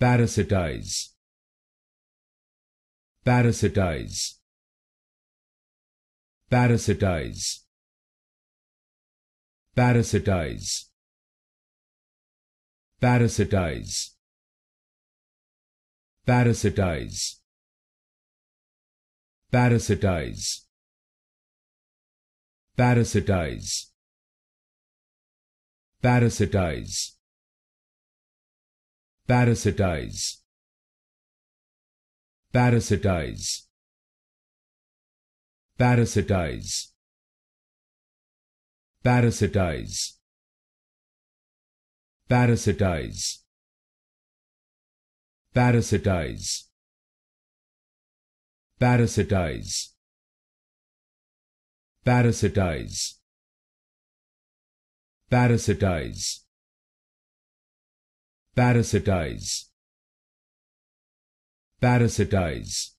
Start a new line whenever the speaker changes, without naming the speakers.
parasitize parasitize parasitize parasitize parasitize parasitize parasitize parasitize parasitize parasitize parasitize parasitize parasitize parasitize parasitize parasitize parasitize parasitize parasitize parasitize